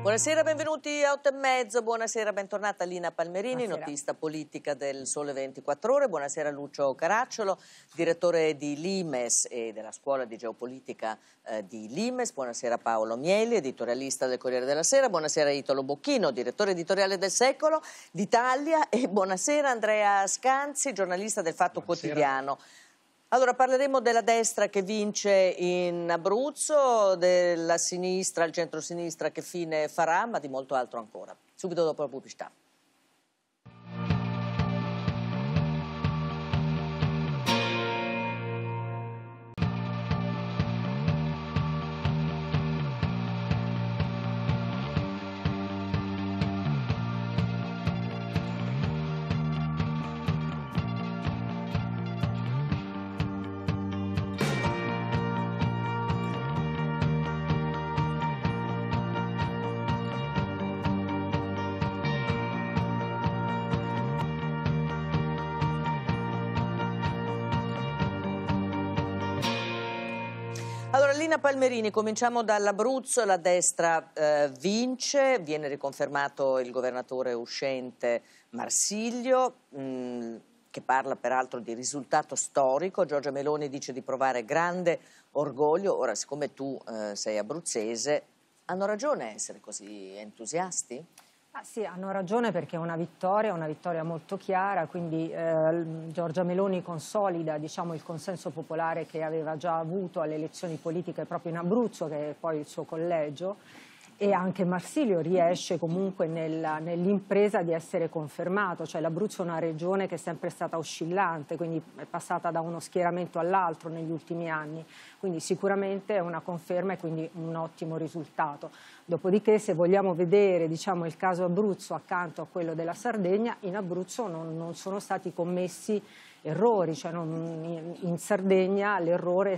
Buonasera, benvenuti a 8 e mezzo, buonasera, bentornata Lina Palmerini, buonasera. notista politica del Sole 24 Ore, buonasera Lucio Caracciolo, direttore di Limes e della scuola di geopolitica eh, di Limes, buonasera Paolo Mieli, editorialista del Corriere della Sera, buonasera Italo Bocchino, direttore editoriale del Secolo d'Italia e buonasera Andrea Scanzi, giornalista del Fatto buonasera. Quotidiano. Allora parleremo della destra che vince in Abruzzo, della sinistra, il centro-sinistra che fine farà, ma di molto altro ancora. Subito dopo la pubblicità. Carlina Palmerini, cominciamo dall'Abruzzo, la destra eh, vince, viene riconfermato il governatore uscente Marsiglio, mh, mm, che parla peraltro di risultato storico, Giorgia Meloni dice di provare grande orgoglio, ora siccome tu eh, sei abruzzese, hanno ragione a essere così entusiasti? Ah, sì, hanno ragione perché è una vittoria, una vittoria molto chiara, quindi eh, Giorgia Meloni consolida diciamo, il consenso popolare che aveva già avuto alle elezioni politiche proprio in Abruzzo, che è poi il suo collegio, e anche Marsilio riesce comunque nel, nell'impresa di essere confermato, cioè l'Abruzzo è una regione che è sempre stata oscillante, quindi è passata da uno schieramento all'altro negli ultimi anni, quindi sicuramente è una conferma e quindi un ottimo risultato. Dopodiché se vogliamo vedere diciamo, il caso Abruzzo accanto a quello della Sardegna, in Abruzzo non, non sono stati commessi errori, cioè non, in Sardegna l'errore è,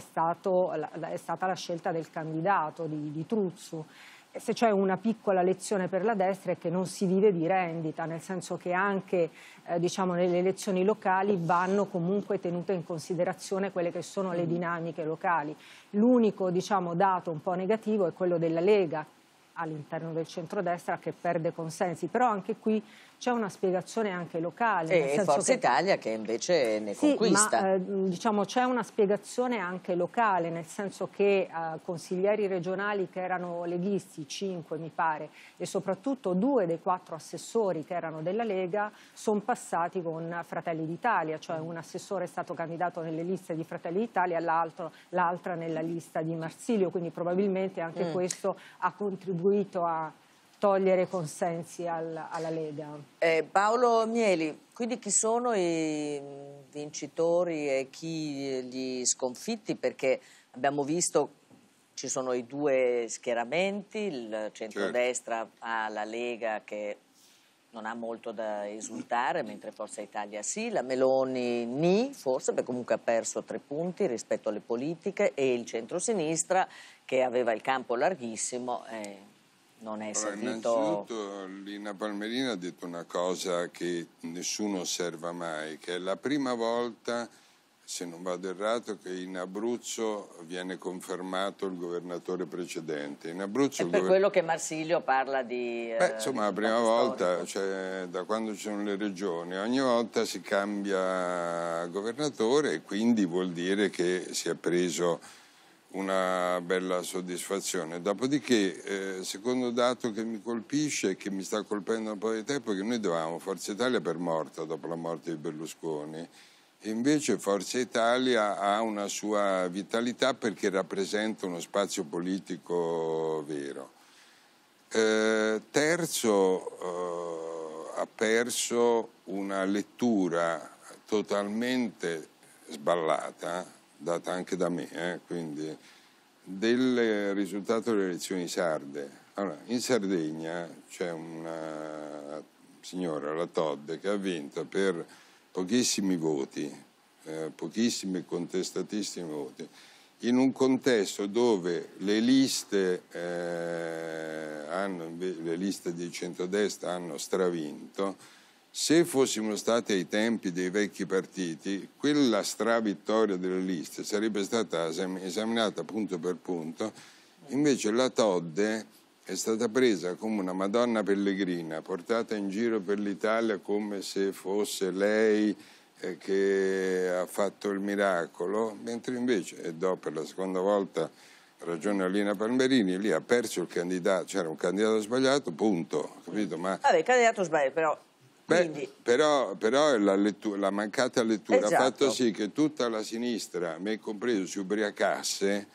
è, stata la scelta del candidato di, di Truzzu, se c'è una piccola lezione per la destra è che non si vive di rendita, nel senso che anche eh, diciamo, nelle elezioni locali vanno comunque tenute in considerazione quelle che sono le mm-hmm. dinamiche locali. L'unico diciamo, dato un po' negativo è quello della Lega all'interno del centrodestra che perde consensi, però anche qui c'è una spiegazione anche locale. E eh, Forza che... Italia che invece ne sì, conquista. Ma, eh, diciamo c'è una spiegazione anche locale, nel senso che eh, consiglieri regionali che erano leghisti, cinque mi pare, e soprattutto due dei quattro assessori che erano della Lega, sono passati con Fratelli d'Italia, cioè un assessore è stato candidato nelle liste di Fratelli d'Italia, l'altra nella lista di Marsilio, quindi probabilmente anche mm. questo ha contribuito a togliere consensi al, alla Lega. Eh, Paolo Mieli, quindi chi sono i vincitori e chi gli sconfitti? Perché abbiamo visto ci sono i due schieramenti, il centrodestra certo. ha la Lega che non ha molto da esultare, mentre Forza Italia sì, la Meloni ni, forse, perché comunque ha perso tre punti rispetto alle politiche, e il centrosinistra che aveva il campo larghissimo. Eh non è allora, servito... Innanzitutto Lina Palmerina ha detto una cosa che nessuno osserva mai, che è la prima volta, se non vado errato, che in Abruzzo viene confermato il governatore precedente. In Abruzzo è per gover... quello che Marsilio parla di... Beh, eh, insomma, di la prima volta, cioè, da quando ci sono le regioni, ogni volta si cambia governatore e quindi vuol dire che si è preso una bella soddisfazione. Dopodiché, eh, secondo dato che mi colpisce e che mi sta colpendo un po' di tempo è che noi dovevamo Forza Italia per morta dopo la morte di Berlusconi. invece Forza Italia ha una sua vitalità perché rappresenta uno spazio politico vero. Eh, terzo eh, ha perso una lettura totalmente sballata data anche da me, eh, quindi, del risultato delle elezioni sarde. Allora, in Sardegna c'è una signora, la Todd, che ha vinto per pochissimi voti, eh, pochissimi contestatissimi voti, in un contesto dove le liste, eh, hanno, le liste di centrodestra hanno stravinto, se fossimo stati ai tempi dei vecchi partiti, quella stravittoria delle liste sarebbe stata esaminata punto per punto, invece la Todde è stata presa come una Madonna pellegrina, portata in giro per l'Italia come se fosse lei eh, che ha fatto il miracolo, mentre invece, e do per la seconda volta ragione Alina Palmerini, lì ha perso il candidato, c'era un candidato sbagliato, punto, capito? Ma... Vabbè, candidato sbagliato, però Beh, però, però la, lettura, la, mancata lettura esatto. ha fatto sì che tutta la sinistra, me compreso, si ubriacasse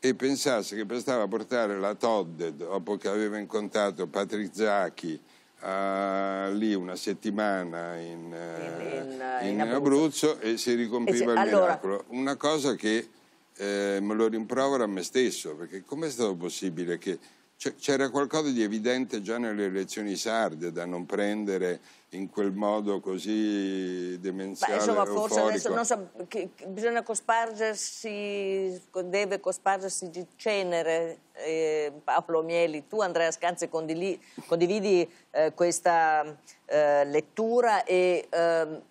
e pensasse che bastava portare la Todd, dopo che aveva incontrato Patrick Zacchi, Uh, lì una settimana in, uh, in, eh, in, in Abruzzo. Abruzzo. e si ricompriva e se, il miracolo. Una cosa che eh, me lo rimprovero a me stesso, perché com'è stato possibile che c'era qualcosa di evidente già nelle elezioni sarde da non prendere in quel modo così demenziale. Beh, insomma, euforico. forse adesso so, che, che bisogna cospargersi, deve cospargersi di cenere. Eh, Paolo Mieli, tu Andrea Scanzi condividi, condividi eh, questa eh, lettura e ehm,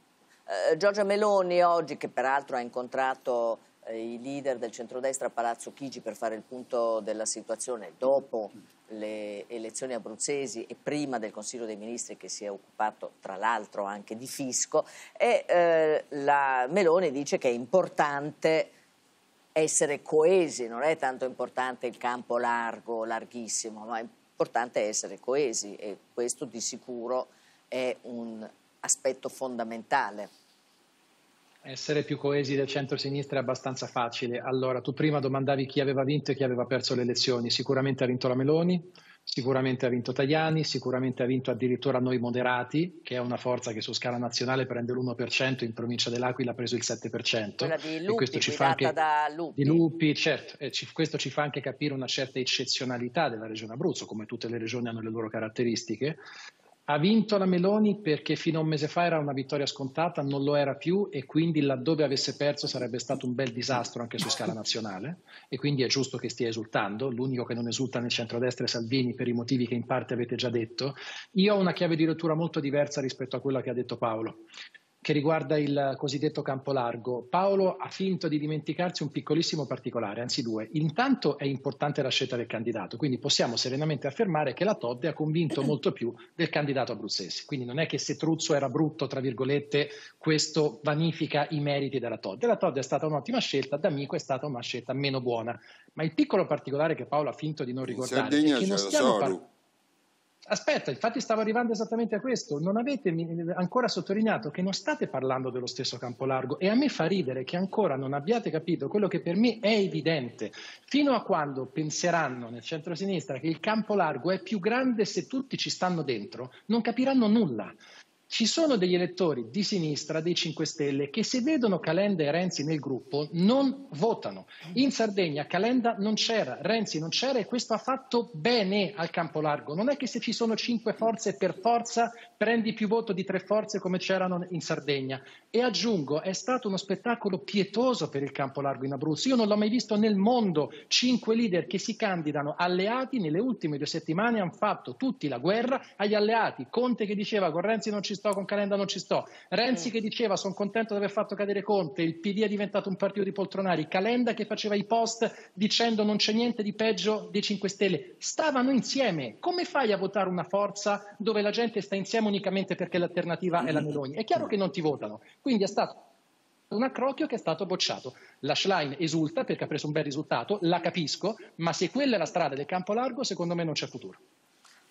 eh, Giorgia Meloni oggi, che peraltro ha incontrato eh, i leader del centrodestra a Palazzo Chigi per fare il punto della situazione dopo le elezioni abruzzesi e prima del Consiglio dei Ministri che si è occupato tra l'altro anche di fisco e eh, la Meloni dice che è importante essere coesi, non è tanto importante il campo largo, larghissimo, ma è importante essere coesi e questo di sicuro è un aspetto fondamentale essere più coesi del centro-sinistra è abbastanza facile. Allora, tu prima domandavi chi aveva vinto e chi aveva perso le elezioni. Sicuramente ha vinto la Meloni, sicuramente ha vinto Tajani, sicuramente ha vinto addirittura noi moderati, che è una forza che su scala nazionale prende l'1%, in provincia dell'Aquila ha preso il 7%. Quella di Lupi, e anche, da Lupi. Di Lupi, certo, e ci, questo ci fa anche capire una certa eccezionalità della regione Abruzzo, come tutte le regioni hanno le loro caratteristiche, ha vinto la Meloni perché fino a un mese fa era una vittoria scontata, non lo era più e quindi laddove avesse perso sarebbe stato un bel disastro anche su scala nazionale e quindi è giusto che stia esultando. L'unico che non esulta nel centrodestra è Salvini per i motivi che in parte avete già detto. Io ho una chiave di lettura molto diversa rispetto a quella che ha detto Paolo che riguarda il cosiddetto campo largo. Paolo ha finto di dimenticarsi un piccolissimo particolare, anzi due. Intanto è importante la scelta del candidato, quindi possiamo serenamente affermare che la Todd ha convinto molto più del candidato abruzzese. Quindi non è che se Truzzo era brutto, tra virgolette, questo vanifica i meriti della Todd. La Todd è stata un'ottima scelta, D'Amico è stata una scelta meno buona. Ma il piccolo particolare che Paolo ha finto di non ricordare Sardegna è che non stiamo parlando Aspetta, infatti stavo arrivando esattamente a questo. Non avete ancora sottolineato che non state parlando dello stesso campo largo e a me fa ridere che ancora non abbiate capito quello che per me è evidente. Fino a quando penseranno nel centro-sinistra che il campo largo è più grande se tutti ci stanno dentro, non capiranno nulla. Ci sono degli elettori di sinistra, dei 5 Stelle, che se vedono Calenda e Renzi nel gruppo non votano. In Sardegna Calenda non c'era, Renzi non c'era e questo ha fatto bene al campo largo. Non è che se ci sono 5 forze per forza prendi più voto di 3 forze come c'erano in Sardegna. E aggiungo, è stato uno spettacolo pietoso per il campo largo in Abruzzo. Io non l'ho mai visto nel mondo. 5 leader che si candidano alleati nelle ultime due settimane hanno fatto tutti la guerra agli alleati. Conte che diceva con Renzi non ci sto, con Calenda non ci sto. Renzi mm. che diceva sono contento di aver fatto cadere Conte, il PD è diventato un partito di poltronari, Calenda che faceva i post dicendo non c'è niente di peggio dei 5 Stelle. Stavano insieme. Come fai a votare una forza dove la gente sta insieme unicamente perché l'alternativa è la Meloni? È chiaro che non ti votano. Quindi è stato un accrocchio che è stato bocciato. La Schlein esulta perché ha preso un bel risultato, la capisco, ma se quella è la strada del campo largo, secondo me non c'è futuro.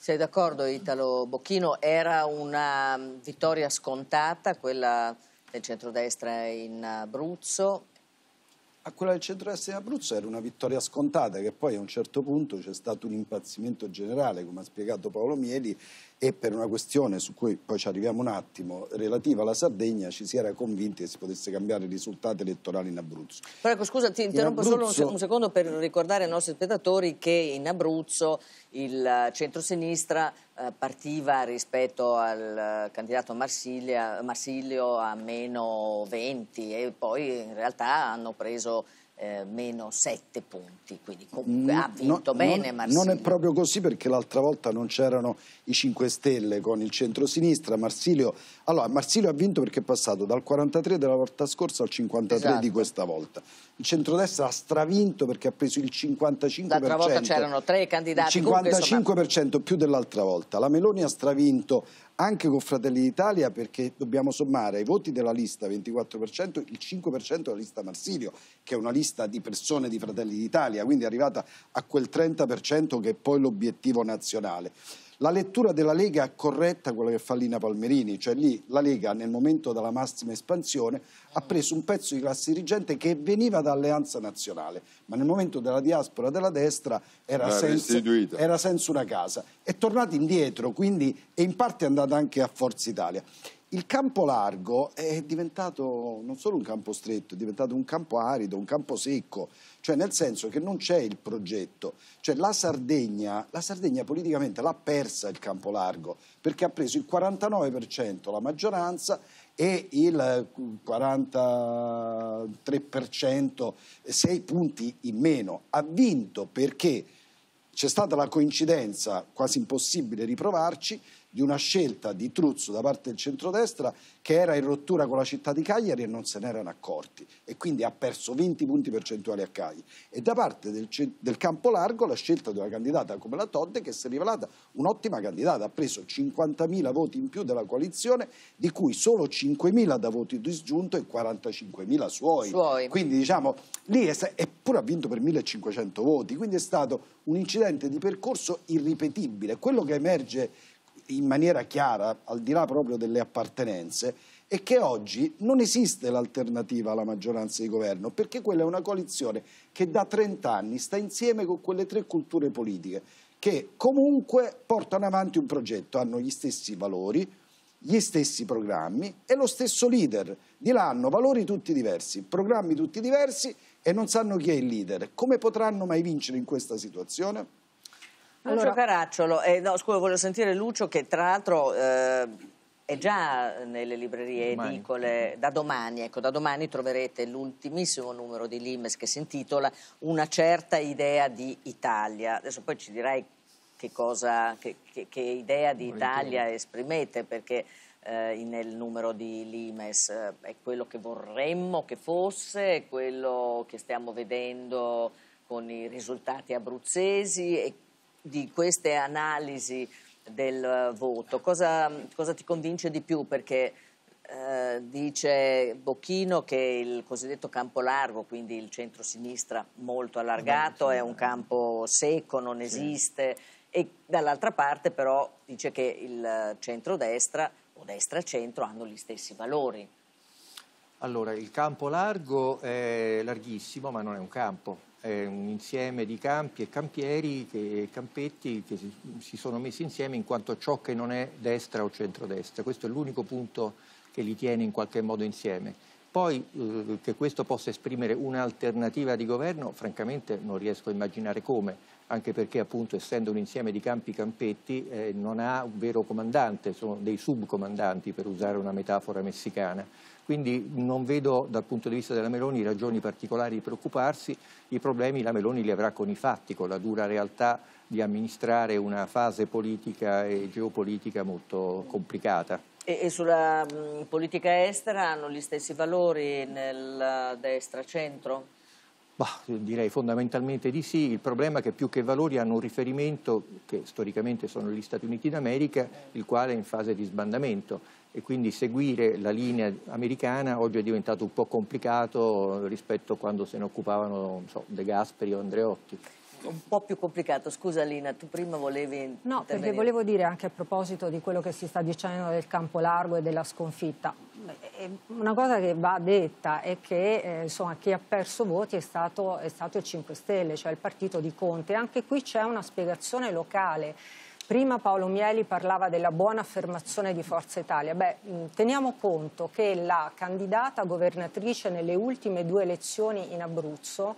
Sei d'accordo Italo Bocchino? Era una vittoria scontata quella del centrodestra in Abruzzo? A ah, quella del centrodestra in Abruzzo era una vittoria scontata che poi a un certo punto c'è stato un impazzimento generale, come ha spiegato Paolo Mieli, e per una questione su cui poi ci arriviamo un attimo, relativa alla Sardegna, ci si era convinti che si potesse cambiare i risultati elettorali in Abruzzo. Però ecco, scusa, ti interrompo in Abruzzo... solo un, secondo per ricordare ai nostri spettatori che in Abruzzo il centrosinistra eh, partiva rispetto al candidato Marsilio a meno 20 e poi in realtà hanno preso eh, meno 7 punti, quindi comunque ha vinto no, bene non, Marsiglia. Non è proprio così perché l'altra volta non c'erano i 5 Stelle con il centro-sinistra, Marsilio, allora, Marsilio ha vinto perché è passato dal 43 della volta scorsa al 53 esatto. di questa volta il centrodestra ha stravinto perché ha preso il 55%. L'altra volta c'erano tre candidati. Il 55% comunque, più dell'altra volta. La Meloni ha stravinto anche con Fratelli d'Italia perché dobbiamo sommare ai voti della lista 24% il 5% della lista Marsilio che è una lista di persone di Fratelli d'Italia quindi è arrivata a quel 30% che è poi l'obiettivo nazionale la lettura della Lega è corretta quella che fa Lina Palmerini, cioè lì la Lega nel momento della massima espansione ha preso un pezzo di classe dirigente che veniva da Alleanza Nazionale, ma nel momento della diaspora della destra era, senza, era senza una casa. È tornata indietro quindi, e in parte è andata anche a Forza Italia il campo largo è diventato non solo un campo stretto, è diventato un campo arido, un campo secco, cioè nel senso che non c'è il progetto, cioè la Sardegna, la Sardegna politicamente l'ha persa il campo largo perché ha preso il 49% la maggioranza e il 43%, 6 punti in meno, ha vinto perché c'è stata la coincidenza, quasi impossibile riprovarci, di una scelta di Truzzo da parte del centrodestra che era in rottura con la città di Cagliari e non se ne erano accorti e quindi ha perso 20 punti percentuali a Cagliari e da parte del, del campo largo la scelta di una candidata come la Todde che si è rivelata un'ottima candidata, ha preso 50.000 voti in più della coalizione di cui solo 5.000 da voti disgiunto e 45.000 suoi. suoi. Quindi diciamo lì eppure ha vinto per 1.500 voti, quindi è stato un incidente di percorso irripetibile. Quello che emerge in maniera chiara, al di là proprio delle appartenenze, è che oggi non esiste l'alternativa alla maggioranza di governo, perché quella è una coalizione che da 30 anni sta insieme con quelle tre culture politiche che comunque portano avanti un progetto, hanno gli stessi valori, gli stessi programmi e lo stesso leader. Di là hanno valori tutti diversi, programmi tutti diversi e non sanno chi è il leader. Come potranno mai vincere in questa situazione? Lucio allora... Caracciolo, eh, no, scusa, voglio sentire Lucio che tra l'altro... Eh è già nelle librerie domani. edicole da domani, ecco, da domani troverete l'ultimissimo numero di Limes che si intitola Una certa idea di Italia. Adesso poi ci dirai che, cosa, che, che, che idea di Italia esprimete, perché eh, nel numero di Limes eh, è quello che vorremmo che fosse, è quello che stiamo vedendo con i risultati abruzzesi di queste analisi del eh, voto, cosa, cosa ti convince di più? Perché eh, dice Bocchino che il cosiddetto campo largo, quindi il centro-sinistra molto allargato, è un campo secco, non esiste, e dall'altra parte però dice che il centro-destra o destra-centro hanno gli stessi valori. Allora, il campo largo è larghissimo, ma non è un campo è un insieme di campi e campieri e campetti che si, si, sono messi insieme in quanto ciò che non è destra o centrodestra. Questo è l'unico punto che li tiene in qualche modo insieme. Poi eh, che questo possa esprimere un'alternativa di governo, francamente non riesco a immaginare come, anche perché appunto essendo un insieme di campi campetti eh, non ha un vero comandante, sono dei subcomandanti per usare una metafora messicana quindi non vedo dal punto di vista della Meloni ragioni particolari di preoccuparsi, i problemi la Meloni li avrà con i fatti, con la dura realtà di amministrare una fase politica e geopolitica molto complicata. E, sulla mh, politica estera hanno gli stessi valori nel eh, destra-centro? Bah, direi fondamentalmente di sì, il problema è che più che valori hanno un riferimento che storicamente sono gli Stati Uniti d'America, il quale è in fase di sbandamento e quindi seguire la linea americana oggi è diventato un po' complicato rispetto a quando se ne occupavano so, De Gasperi o Andreotti un po' più complicato. Scusa Lina, tu prima volevi... No, perché volevo dire anche a proposito di quello che si sta dicendo del campo largo e della sconfitta. Eh, eh, una cosa che va detta è che eh, insomma, chi ha perso voti è stato, è stato il 5 Stelle, cioè il partito di Conte. Anche qui c'è una spiegazione locale Prima Paolo Mieli parlava della buona affermazione di Forza Italia. Beh, mm, teniamo conto che la candidata governatrice nelle ultime due elezioni in Abruzzo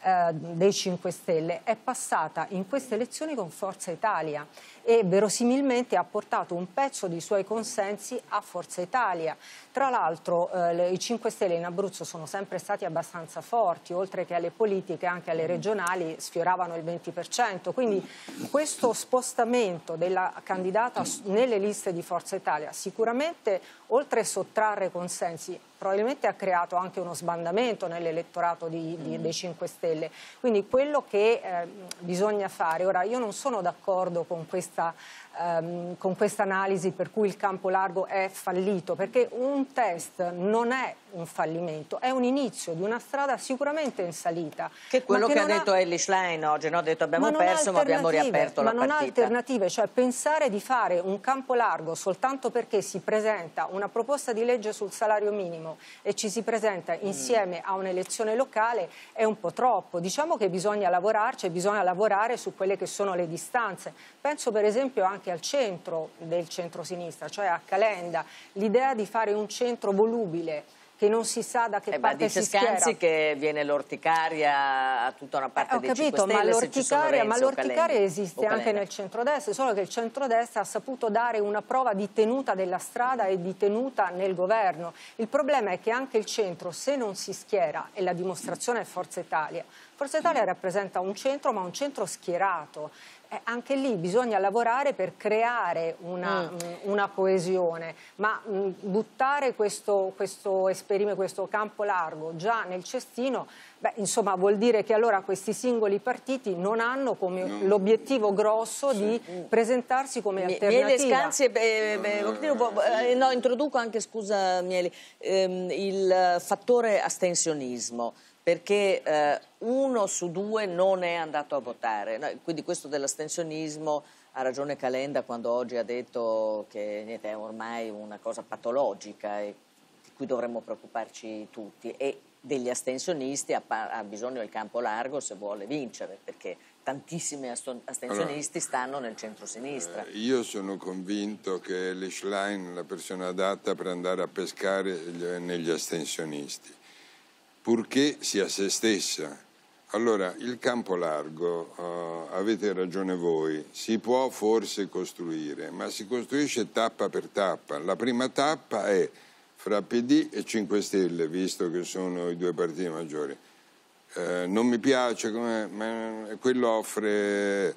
eh, dei 5 Stelle è passata in queste elezioni con Forza Italia e verosimilmente ha portato un pezzo dei suoi consensi a Forza Italia. Tra l'altro eh, i 5 Stelle in Abruzzo sono sempre stati abbastanza forti, oltre che alle politiche anche alle regionali sfioravano il 20%, quindi questo spostamento della candidata nelle liste di Forza Italia sicuramente oltre a sottrarre consensi probabilmente ha creato anche uno sbandamento nell'elettorato dei 5 Stelle. Quindi quello che eh, bisogna fare, ora io non sono d'accordo con questi pensar ehm, con questa analisi per cui il campo largo è fallito, perché un test non è un fallimento, è un inizio di una strada sicuramente in salita. Che quello che, che ha detto ha... Ellie Schlein oggi, no? ha detto abbiamo ma perso ma abbiamo riaperto la partita. Ma non ha alternative, cioè pensare di fare un campo largo soltanto perché si presenta una proposta di legge sul salario minimo e ci si presenta mm. insieme mm. a un'elezione locale è un po' troppo. Diciamo che bisogna lavorarci e bisogna lavorare su quelle che sono le distanze. Penso per esempio anche anche al centro del centro-sinistra, cioè a Calenda, l'idea di fare un centro volubile, che non si sa da che eh, parte dice si schiera. Scanzi che viene l'orticaria a tutta una parte eh, ho dei capito, Stelle, ma l'orticaria, ma l'orticaria esiste anche nel centrodestra, solo che il centrodestra ha saputo dare una prova di tenuta della strada e di tenuta nel governo. Il problema è che anche il centro, se non si schiera, e la dimostrazione è Forza Italia, Forza Italia rappresenta un centro, ma un centro schierato. Eh, anche lì bisogna lavorare per creare una, mm. mh, mm, una coesione, ma mh, mm, buttare questo, questo esperimento, questo campo largo già nel cestino, beh, insomma, vuol dire che allora questi singoli partiti non hanno come no. l'obiettivo grosso sì. di mm. presentarsi come Mi, alternativa. Miele Scanzi, eh, beh, beh, eh, no, introduco anche, scusa Mieli, ehm, il eh, fattore astensionismo perché eh, uno su due non è andato a votare. Quindi questo dell'astensionismo ha ragione Calenda quando oggi ha detto che niente, è ormai una cosa patologica e di cui dovremmo preoccuparci tutti. E degli astensionisti ha, ha bisogno il campo largo se vuole vincere, perché tantissimi astensionisti allora, stanno nel centro-sinistra. Eh, io sono convinto che Elish Line è la persona adatta per andare a pescare negli astensionisti purché sia se stessa. Allora, il campo largo, uh, avete ragione voi, si può forse costruire, ma si costruisce tappa per tappa. La prima tappa è fra PD e 5 Stelle, visto che sono i due partiti maggiori. Eh, non mi piace, come, ma quello offre,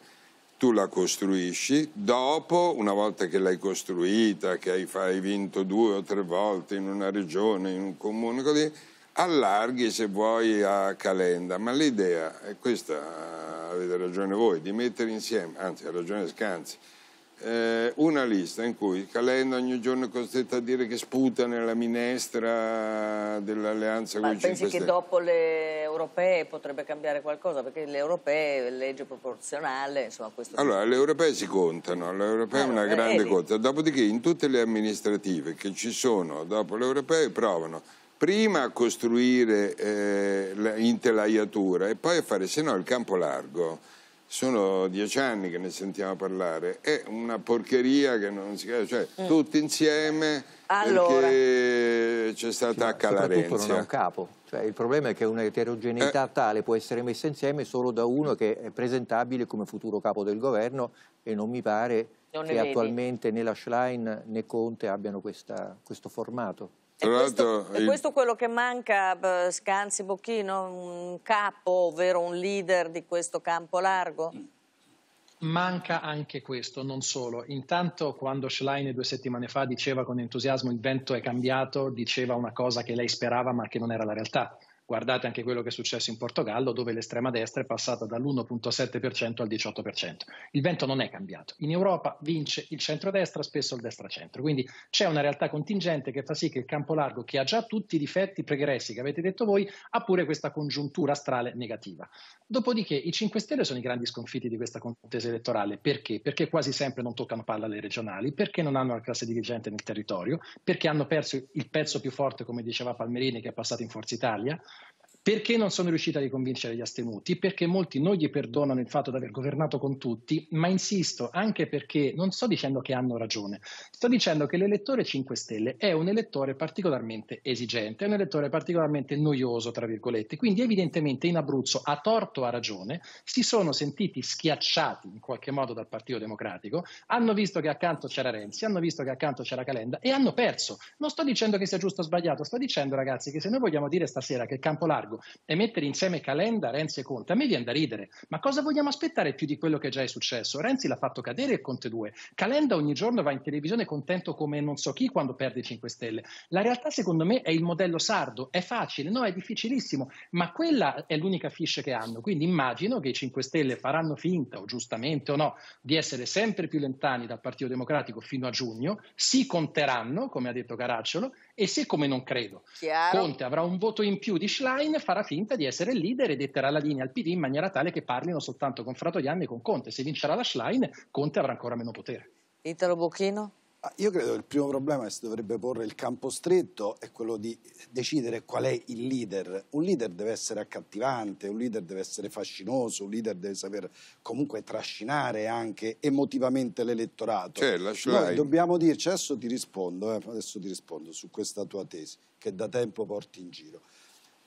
tu la costruisci, dopo, una volta che l'hai costruita, che hai, hai, vinto due o tre volte in una regione, in un comune, così, allarghi se vuoi a Calenda, ma l'idea è questa, avete ragione voi, di mettere insieme, anzi ha ragione Scanzi, eh, una lista in cui Calenda ogni giorno è costretto a dire che sputa nella minestra dell'alleanza con i 5 Stelle. pensi che dopo le europee potrebbe cambiare qualcosa? Perché le europee è legge proporzionale, insomma, questo... Allora, le europee si contano, le europee è ah, una grande conta, dopodiché in tutte le amministrative che ci sono dopo le europee provano prima a costruire eh, l'intelaiatura e poi a fare, se no il campo largo, sono dieci anni che ne sentiamo parlare, è una porcheria che non si capisce, cioè mm. tutti insieme allora. perché c'è stata a Calarenzia. Soprattutto non ha un capo, cioè, il problema è che un'eterogeneità eh. tale può essere messa insieme solo da uno che è presentabile come futuro capo del governo e non mi pare non che vedi. attualmente né la Schlein né Conte abbiano questa, questo formato questo, è questo quello che manca Scanzi Bocchino, un capo, ovvero un leader di questo campo largo? Manca anche questo, non solo. Intanto quando Schlein due settimane fa diceva con entusiasmo il vento è cambiato, diceva una cosa che lei sperava ma che non era la realtà. Guardate anche quello che è successo in Portogallo, dove l'estrema destra è passata dall'1.7% al 18%. Il vento non è cambiato. In Europa vince il centrodestra, spesso il destra-centro. Quindi c'è una realtà contingente che fa sì che il campo largo, che ha già tutti i difetti pregressi che avete detto voi, ha pure questa congiuntura astrale negativa. Dopodiché i 5 Stelle sono i grandi sconfitti di questa contesa elettorale. Perché? Perché quasi sempre non toccano palla alle regionali, perché non hanno la classe dirigente nel territorio, perché hanno perso il pezzo più forte, come diceva Palmerini, che è passato in Forza Italia, perché non sono riuscita a riconvincere gli astenuti? Perché molti non gli perdonano il fatto di aver governato con tutti, ma insisto anche perché non sto dicendo che hanno ragione, sto dicendo che l'elettore 5 Stelle è un elettore particolarmente esigente, è un elettore particolarmente noioso, tra virgolette, quindi evidentemente in Abruzzo, a torto o a ragione, si sono sentiti schiacciati in qualche modo dal Partito Democratico, hanno visto che accanto c'era Renzi, hanno visto che accanto c'era Calenda e hanno perso. Non sto dicendo che sia giusto o sbagliato, sto dicendo ragazzi che se noi vogliamo dire stasera che Campolargo largo e mettere insieme Calenda, Renzi e Conte, a me viene da ridere. Ma cosa vogliamo aspettare più di quello che già è successo? Renzi l'ha fatto cadere e Conte 2. Calenda ogni giorno va in televisione contento come non so chi quando perde i 5 Stelle. La realtà secondo me è il modello sardo, è facile, no, è difficilissimo, ma quella è l'unica fiche che hanno. Quindi immagino che i 5 Stelle faranno finta, o giustamente o no, di essere sempre più lontani dal Partito Democratico fino a giugno, si conteranno, come ha detto Caracciolo, e se come non credo, Chiaro. Conte avrà un voto in più di Schlein, farà finta di essere il leader e detterà la linea al PD in maniera tale che parlino soltanto con Fratoianni e con Conte. Se vincerà la Schlein, Conte avrà ancora meno potere. Italo Bocchino? Ah, io credo che il primo problema che si dovrebbe porre il campo stretto è quello di decidere qual è il leader. Un leader deve essere accattivante, un leader deve essere fascinoso, un leader deve saper comunque trascinare anche emotivamente l'elettorato. Cioè, Noi dobbiamo dirci, adesso ti rispondo, eh, adesso ti rispondo su questa tua tesi che da tempo porti in giro.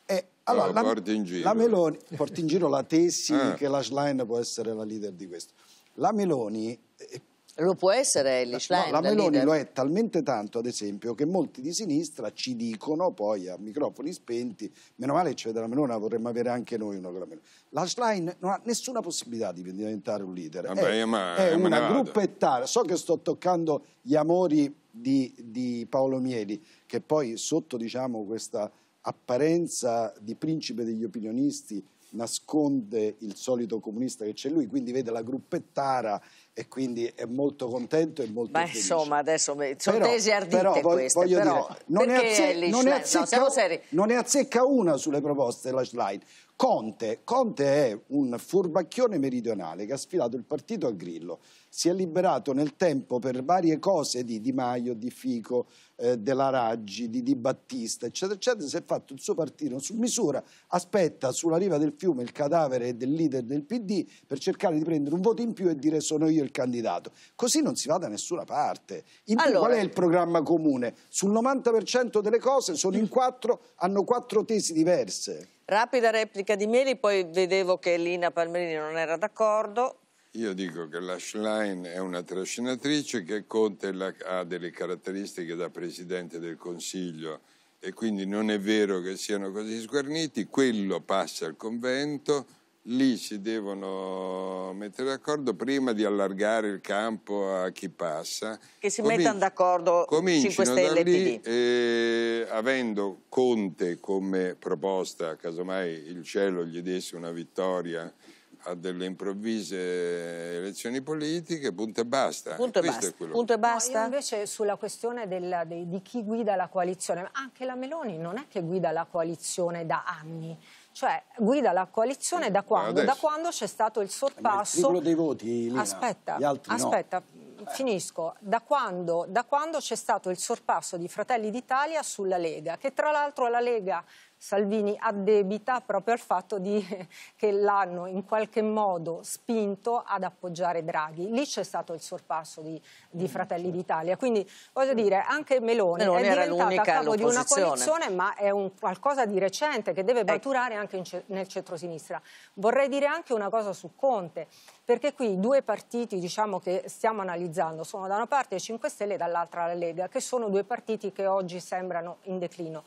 E, eh, allora, no, la, porti in giro. La Meloni, porti in giro la tesi ah. che la Schlein può essere la leader di questo. La Meloni eh, lo può essere Elish Schlein? No, la Meloni leader. lo è talmente tanto, ad esempio, che molti di sinistra ci dicono poi a microfoni spenti, meno male c'è della Meloni, vorremmo avere anche noi uno con la Meloni. La Schlein non ha nessuna possibilità di diventare un leader. Vabbè, è, ma, è una gruppettara. So che sto toccando gli amori di, di Paolo Mieli, che poi sotto diciamo, questa apparenza di principe degli opinionisti nasconde il solito comunista che c'è lui, quindi vede la gruppettara e quindi è molto contento e molto Ma felice. insomma, adesso sono però, tesi ardite però, queste, voglio però, dire, non, ne azzecca, non, no, azzecca, non ne azzecca una sulle proposte della Schlein. Conte, Conte è un furbacchione meridionale che ha sfilato il partito a grillo, si è liberato nel tempo per varie cose di Di Maio, di Fico, eh, della Raggi, di Di Battista, eccetera, eccetera, si è fatto il suo partito su misura, aspetta sulla riva del fiume il cadavere del leader del PD per cercare di prendere un voto in più e dire sono io il candidato. Così non si va da nessuna parte. In allora... Qual è il programma comune? Sul 90% delle cose sono in quattro, hanno quattro tesi diverse. Rapida replica di Mieli, poi vedevo che Lina Palmerini non era d'accordo. Io dico che la Schlein è una trascinatrice che Conte la, ha delle caratteristiche da Presidente del Consiglio e quindi non è vero che siano così sguarniti, quello passa al convento, lì si devono mettere d'accordo prima di allargare il campo a chi passa. Che si Comin mettano d'accordo 5 Stelle lì, e PD. Eh, avendo Conte come proposta, casomai il cielo gli desse una vittoria a delle improvvise elezioni politiche, punto e basta. Punto e, e basta. Quello... Punto e basta. No, invece sulla questione del, di, di chi guida la coalizione, anche la Meloni non è che guida la coalizione da anni cioè guida la coalizione da eh, quando? quando c'è stato il eh, sorpasso... Il dei voti, Lina. Aspetta, aspetta, no. Eh. finisco. Da quando, da quando c'è stato il sorpasso di Fratelli d'Italia sulla Lega, che tra l'altro la Lega Salvini addebita proprio al fatto di, che l'hanno in qualche modo spinto ad appoggiare Draghi. Lì c'è stato il sorpasso di, di Fratelli d'Italia. Quindi voglio dire, anche Meloni, Meloni è diventata a capo di una coalizione, ma è un qualcosa di recente che deve ecco. maturare anche in, nel centrosinistra. Vorrei dire anche una cosa su Conte, perché qui i due partiti diciamo, che stiamo analizzando sono da una parte i 5 Stelle e dall'altra la Lega, che sono due partiti che oggi sembrano in declino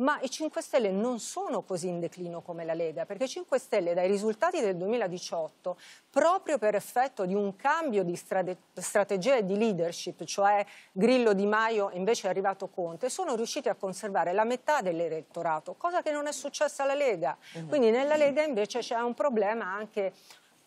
ma i 5 Stelle non sono così in declino come la Lega, perché i 5 Stelle dai risultati del 2018, proprio per effetto di un cambio di strate strategia e di leadership, cioè Grillo Di Maio invece è arrivato Conte, sono riusciti a conservare la metà dell'elettorato, cosa che non è successa alla Lega. Mm-hmm. Quindi nella Lega invece c'è un problema anche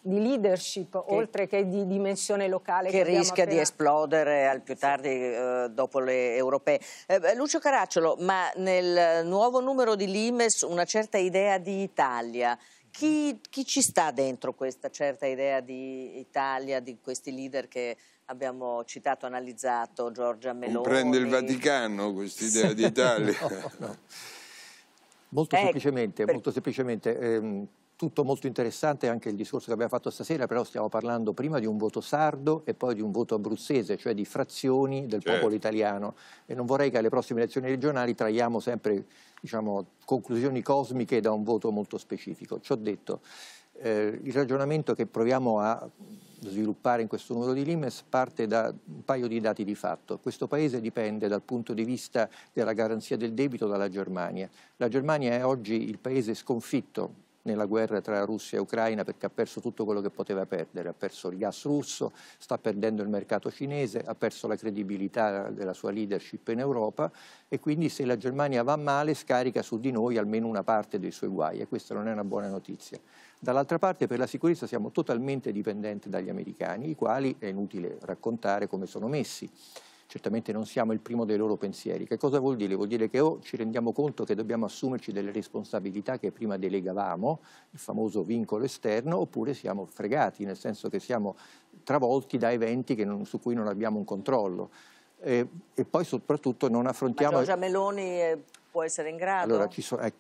di leadership che, oltre che di dimensione locale. Che, che rischia appena... di esplodere al più tardi eh, dopo le europee. Eh, Lucio Caracciolo, ma nel nuovo numero di Limes una certa idea di Italia. Chi, chi ci sta dentro questa certa idea di Italia, di questi leader che abbiamo citato, analizzato, Giorgia Meloni? Prende il Vaticano questa idea di Italia. no, no. Molto, eh, semplicemente, per... molto semplicemente, ehm, tutto molto interessante anche il discorso che abbiamo fatto stasera, però stiamo parlando prima di un voto sardo e poi di un voto abruzzese, cioè di frazioni del certo. popolo italiano. E non vorrei che alle prossime elezioni regionali traiamo sempre diciamo, conclusioni cosmiche da un voto molto specifico. Ci ho detto, eh, il ragionamento che proviamo a sviluppare in questo numero di Limes parte da un paio di dati di fatto. Questo paese dipende dal punto di vista della garanzia del debito dalla Germania. La Germania è oggi il paese sconfitto nella guerra tra Russia e Ucraina perché ha perso tutto quello che poteva perdere, ha perso il gas russo, sta perdendo il mercato cinese, ha perso la credibilità della sua leadership in Europa e quindi se la Germania va male scarica su di noi almeno una parte dei suoi guai e questa non è una buona notizia. Dall'altra parte per la sicurezza siamo totalmente dipendenti dagli americani, i quali è inutile raccontare come sono messi certamente non siamo il primo dei loro pensieri. Che cosa vuol dire? Vuol dire che o ci rendiamo conto che dobbiamo assumerci delle responsabilità che prima delegavamo, il famoso vincolo esterno, oppure siamo fregati, nel senso che siamo travolti da eventi non, su cui non abbiamo un controllo. E, e poi soprattutto non affrontiamo... Ma Giorgia Meloni... Eh, può essere in grado? Allora, so, eh,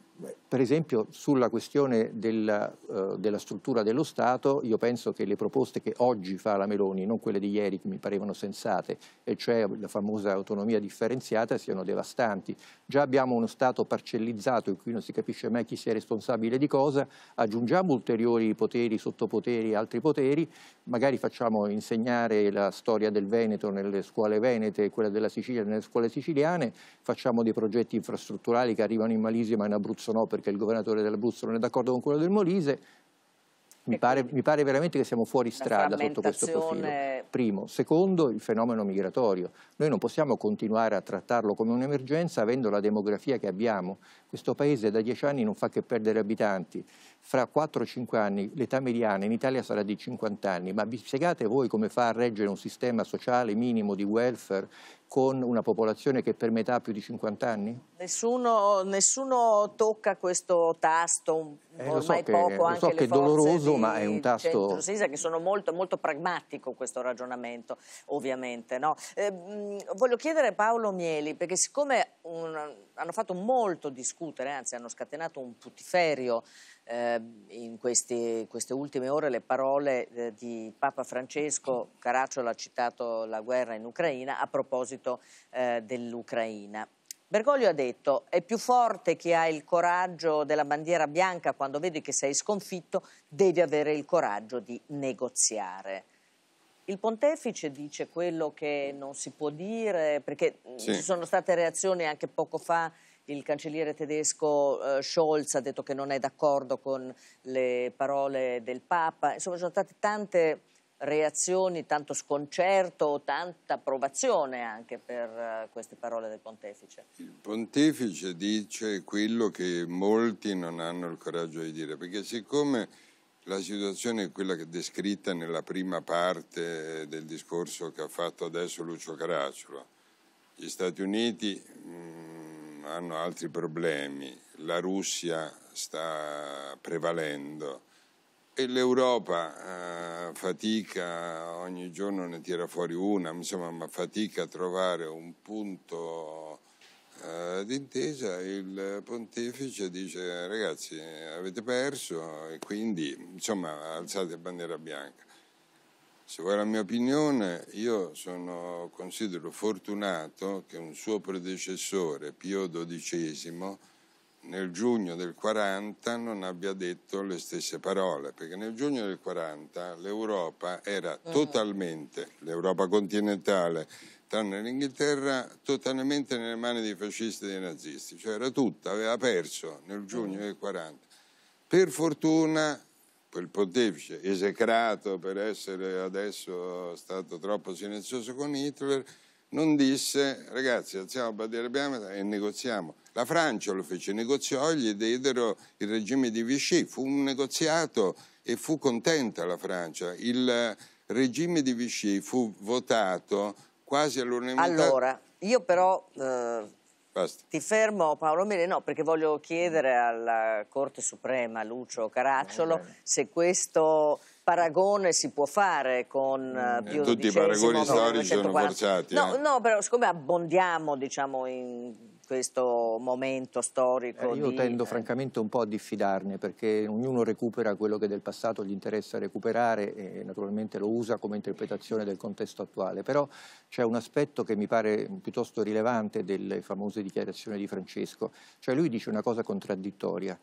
per esempio sulla questione della, uh, eh, della, struttura dello Stato, io penso che le proposte che oggi fa la Meloni, non quelle di ieri che mi parevano sensate, e cioè la famosa autonomia differenziata, siano devastanti. Già abbiamo uno Stato parcellizzato in cui non si capisce mai chi sia responsabile di cosa, aggiungiamo ulteriori poteri, sottopoteri, altri poteri, magari facciamo insegnare la storia del Veneto nelle scuole venete e quella della Sicilia nelle scuole siciliane, facciamo dei progetti infrastrutturali che arrivano in Malisima e in Abruzzo Abruzzo, no? perché il governatore dell'Abruzzo non è d'accordo con quello del Molise, mi ecco. pare, mi pare, veramente che siamo fuori strada sotto questo profilo. Primo. Secondo, il fenomeno migratorio. Noi non possiamo continuare a trattarlo come un'emergenza avendo la demografia che abbiamo. Questo paese da dieci anni non fa che perdere abitanti fra 4-5 anni l'età mediana in Italia sarà di 50 anni, ma vi spiegate voi come fa a reggere un sistema sociale minimo di welfare con una popolazione che per metà ha più di 50 anni? Nessuno, nessuno tocca questo tasto, eh, ormai so che, poco, anche so che è doloroso, ma è un tasto... che sono molto, molto pragmatico questo ragionamento, ovviamente. No? Eh, voglio chiedere a Paolo Mieli, perché siccome un, hanno fatto molto discutere, anzi hanno scatenato un putiferio eh, in questi, queste ultime ore le parole eh, di Papa Francesco, Caracciolo ha citato la guerra in Ucraina, a proposito eh, dell'Ucraina. Bergoglio ha detto è più forte chi ha il coraggio della bandiera bianca quando vedi che sei sconfitto, devi avere il coraggio di negoziare. Il pontefice dice quello che non si può dire, perché mm, sì. ci sono state reazioni anche poco fa il cancelliere tedesco eh, Scholz ha detto che non è d'accordo con le parole del Papa, insomma ci sono state tante reazioni, tanto sconcerto, tanta approvazione anche per eh, queste parole del pontefice. Il pontefice dice quello che molti non hanno il coraggio di dire, perché siccome la situazione è quella che è descritta nella prima parte del discorso che ha fatto adesso Lucio Caracciolo. Gli Stati Uniti mh, mm, hanno altri problemi, la Russia sta prevalendo e l'Europa eh, fatica, ogni giorno ne tira fuori una, insomma, ma fatica a trovare un punto eh, d'intesa. Il pontefice dice ragazzi avete perso e quindi insomma alzate bandiera bianca. Se vuoi la mia opinione, io sono, considero fortunato che un suo predecessore, Pio XII, nel giugno del 40 non abbia detto le stesse parole, perché nel giugno del 40 l'Europa era eh. totalmente, l'Europa continentale, tranne l'Inghilterra, totalmente nelle mani dei fascisti e dei nazisti, cioè era tutta, aveva perso nel giugno mm. del 40. Per fortuna quel pontefice esecrato per essere adesso stato troppo silenzioso con Hitler, non disse ragazzi alziamo la bandiera bianca e negoziamo. La Francia lo fece, negoziò, gli diedero il regime di Vichy, fu un negoziato e fu contenta la Francia. Il regime di Vichy fu votato quasi all'unanimità. Allora, io però... Eh Basta. Ti fermo Paolo Mele, no, perché voglio chiedere alla Corte Suprema, Lucio Caracciolo, mm. se questo paragone si può fare con mm. Pio eh, Tutti i paragoni storici sono forzati. Eh. No, eh. no, però siccome abbondiamo diciamo, in questo momento storico? Eh, io di... tendo eh, francamente un po' a diffidarne perché ognuno recupera quello che del passato gli interessa recuperare e naturalmente lo usa come interpretazione del contesto attuale, però c'è un aspetto che mi pare piuttosto rilevante delle famose dichiarazioni di Francesco, cioè lui dice una cosa contraddittoria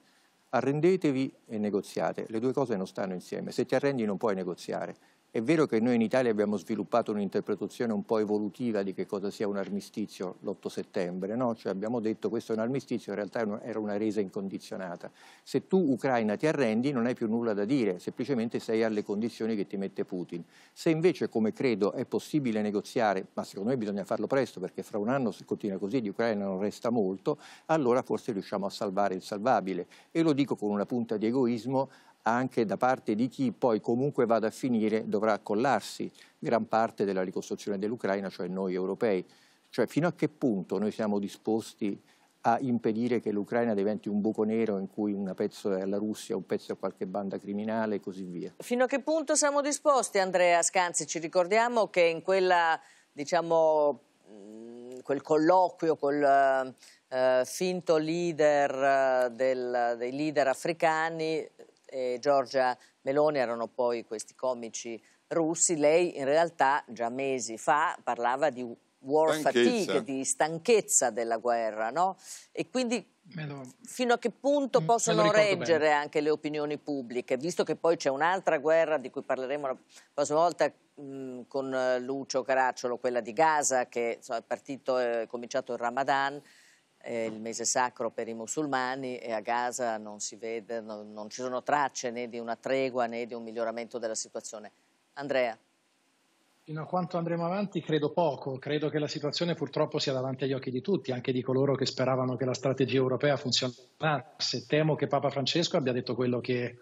arrendetevi e negoziate, le due cose non stanno insieme, se ti arrendi non puoi negoziare è vero che noi in Italia abbiamo sviluppato un'interpretazione un po' evolutiva di che cosa sia un armistizio l'8 settembre, no? cioè abbiamo detto questo è un armistizio, in realtà era una resa incondizionata. Se tu Ucraina ti arrendi non hai più nulla da dire, semplicemente sei alle condizioni che ti mette Putin. Se invece, come credo, è possibile negoziare, ma secondo me bisogna farlo presto perché fra un anno se continua così di Ucraina non resta molto, allora forse riusciamo a salvare il salvabile. E lo dico con una punta di egoismo anche da parte di chi poi comunque vada a finire dovrà accollarsi gran parte della ricostruzione dell'Ucraina, cioè noi europei. Cioè fino a che punto noi siamo disposti a impedire che l'Ucraina diventi un buco nero in cui un pezzo è alla Russia, un pezzo è a qualche banda criminale e così via. Fino a che punto siamo disposti, Andrea Scanzi? Ci ricordiamo che in quella, diciamo, quel colloquio col eh, finto leader eh, del, dei leader africani e Giorgia Meloni erano poi questi comici russi, lei in realtà già mesi fa parlava di war fatigue, di stanchezza della guerra, no? E quindi lo... fino a che punto mm, possono reggere bene. anche le opinioni pubbliche, visto che poi c'è un'altra guerra di cui parleremo la prossima volta mm, con Lucio Caracciolo, quella di Gaza, che insomma, è partito, è cominciato il Ramadan, è il mese sacro per i musulmani e a Gaza non si vede, non, non ci sono tracce né di una tregua né di un miglioramento della situazione. Andrea. Fino a quanto andremo avanti credo poco, credo che la situazione purtroppo sia davanti agli occhi di tutti, anche di coloro che speravano che la strategia europea funzionasse. Temo che Papa Francesco abbia detto quello che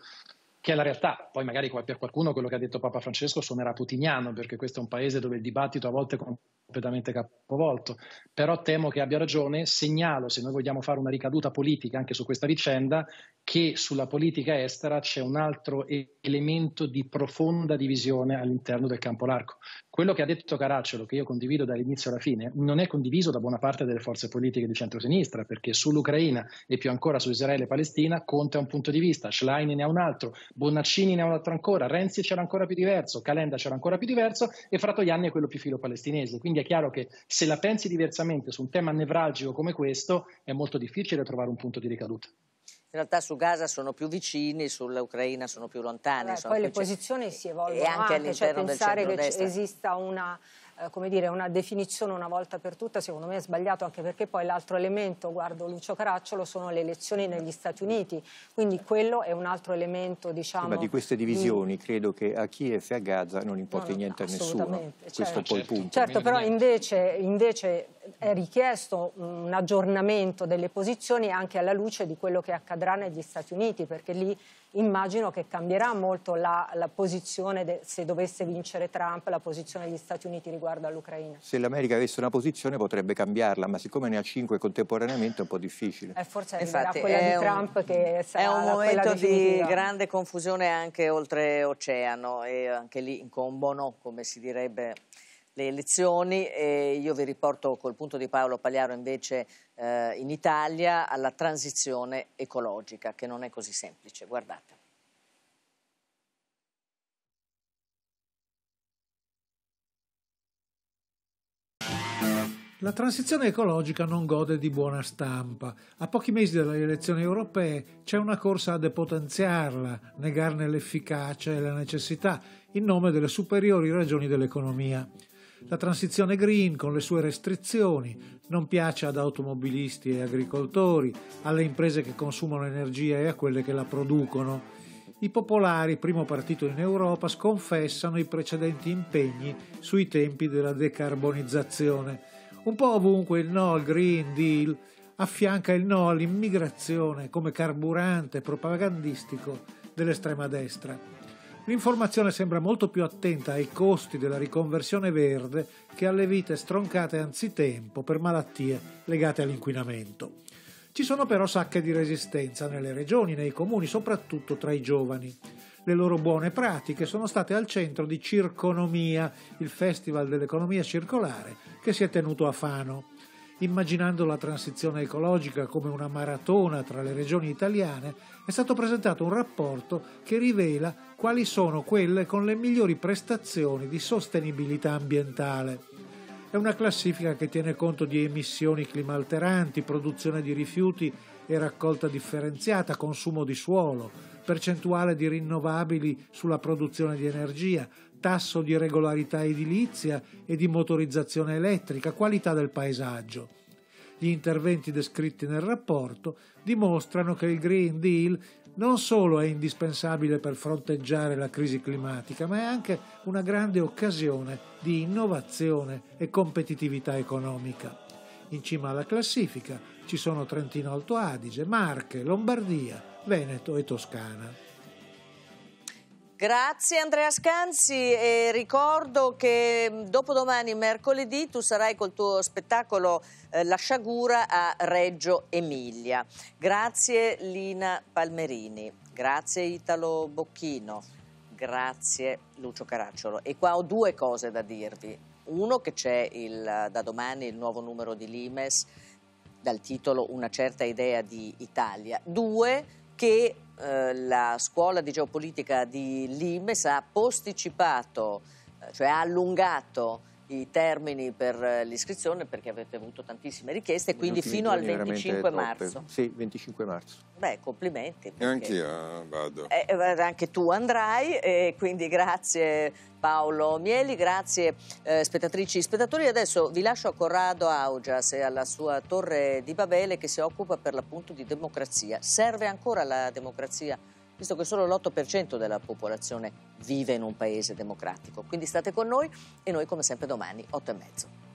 che è la realtà. Poi magari per qualcuno quello che ha detto Papa Francesco suonerà putiniano, perché questo è un paese dove il dibattito a volte è completamente capovolto, però temo che abbia ragione, segnalo, se noi vogliamo fare una ricaduta politica anche su questa vicenda, che sulla politica estera c'è un altro elemento di profonda divisione all'interno del campo largo. Quello che ha detto Caracciolo, che io condivido dall'inizio alla fine, non è condiviso da buona parte delle forze politiche di centrosinistra, perché sull'Ucraina e più ancora su Israele e Palestina Conte ha un punto di vista, Schlein ne ha un altro, Bonaccini ne ha un altro ancora, Renzi c'era ancora più diverso, Calenda c'era ancora più diverso e Fratoianni è quello più filo palestinese. Quindi è chiaro che se la pensi diversamente su un tema nevralgico come questo è molto difficile trovare un punto di ricaduta realtà su Gaza sono più vicini, sull'Ucraina sono più lontani. Eh, sono poi le posizioni si evolvono e anche, anche cioè all'interno cioè, del centrodestra. Che esista una eh, come dire, una definizione una volta per tutte, secondo me è sbagliato anche perché poi l'altro elemento, guardo Lucio Caracciolo, sono le elezioni negli Stati Uniti, quindi quello è un altro elemento diciamo... Sì, ma diciamo, di queste divisioni di... credo che a Kiev e a Gaza non importi no, no, niente a nessuno, questo è poi il certo. punto. Certo, però invece, invece è richiesto un aggiornamento delle posizioni anche alla luce di quello che accadrà negli Stati Uniti, perché lì immagino che cambierà molto la, la posizione, de, se dovesse vincere Trump, la posizione degli Stati Uniti riguardo riguardo all'Ucraina. Se l'America avesse una posizione potrebbe cambiarla, ma siccome ne ha cinque contemporaneamente è un po' difficile. Eh, forse Infatti, quella di Trump un, che sarà È un momento di grande confusione anche oltreoceano e anche lì incombono, come si direbbe, le elezioni e io vi riporto col punto di Paolo Pagliaro invece eh, in Italia alla transizione ecologica che non è così semplice, guardate. La transizione ecologica non gode di buona stampa. A pochi mesi dalle elezioni europee c'è una corsa a depotenziarla, negarne l'efficacia e la necessità, in nome delle superiori ragioni dell'economia. La transizione green, con le sue restrizioni, non piace ad automobilisti e agricoltori, alle imprese che consumano energia e a quelle che la producono. I popolari, primo partito in Europa, sconfessano i precedenti impegni sui tempi della decarbonizzazione un po' ovunque il no al Green Deal affianca il no all'immigrazione come carburante propagandistico dell'estrema destra. L'informazione sembra molto più attenta ai costi della riconversione verde che alle vite stroncate anzitempo per malattie legate all'inquinamento. Ci sono però sacche di resistenza nelle regioni, nei comuni, soprattutto tra i giovani le loro buone pratiche sono state al centro di Circonomia, il Festival dell'Economia Circolare che si è tenuto a Fano. Immaginando la transizione ecologica come una maratona tra le regioni italiane, è stato presentato un rapporto che rivela quali sono quelle con le migliori prestazioni di sostenibilità ambientale. È una classifica che tiene conto di emissioni climalteranti, produzione di rifiuti e raccolta differenziata, consumo di suolo, percentuale di rinnovabili sulla produzione di energia, tasso di regolarità edilizia e di motorizzazione elettrica, qualità del paesaggio. Gli interventi descritti nel rapporto dimostrano che il Green Deal non solo è indispensabile per fronteggiare la crisi climatica, ma è anche una grande occasione di innovazione e competitività economica. In cima alla classifica ci sono Trentino Alto Adige, Marche, Lombardia, Veneto e Toscana. Grazie Andrea Scanzi e ricordo che mm, dopodomani, mercoledì, tu sarai col tuo spettacolo eh, La sciagura a Reggio Emilia. Grazie Lina Palmerini, grazie Italo Bocchino, grazie Lucio Caracciolo. E qua ho due cose da dirvi. Uno che c'è da domani il nuovo numero di Limes dal titolo Una certa idea di Italia. Due che eh, la scuola di geopolitica di Limes ha posticipato, eh, cioè ha allungato i termini per eh, l'iscrizione perché avete avuto tantissime richieste, quindi fino al 25 marzo. Sì, 25 marzo. Beh, complimenti. E anch'io eh, vado. Eh, eh anche tu andrai, eh, quindi grazie Paolo Mieli, grazie eh, spettatrici e spettatori. Adesso vi lascio a Corrado Augias e alla sua torre di Babele che si occupa per l'appunto di democrazia. Serve ancora la democrazia? visto che solo l'8% della popolazione vive in un paese democratico. Quindi state con noi e noi come sempre domani 8 e mezzo.